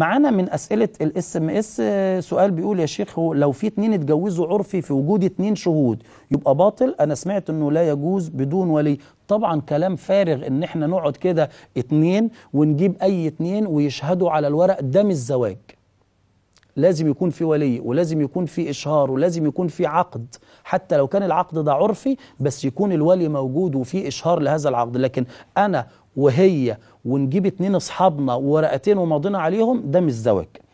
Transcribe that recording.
معانا من اسئله الاس ام آه، اس سؤال بيقول يا شيخ لو في اتنين اتجوزوا عرفي في وجود اتنين شهود يبقى باطل انا سمعت انه لا يجوز بدون ولي طبعا كلام فارغ ان احنا نقعد كده اتنين ونجيب اي اتنين ويشهدوا على الورق ده مش زواج لازم يكون في ولي ولازم يكون في إشهار ولازم يكون في عقد حتى لو كان العقد ده عرفي بس يكون الولي موجود وفي إشهار لهذا العقد لكن أنا وهي ونجيب اتنين أصحابنا وورقتين وماضينا عليهم ده مش زواج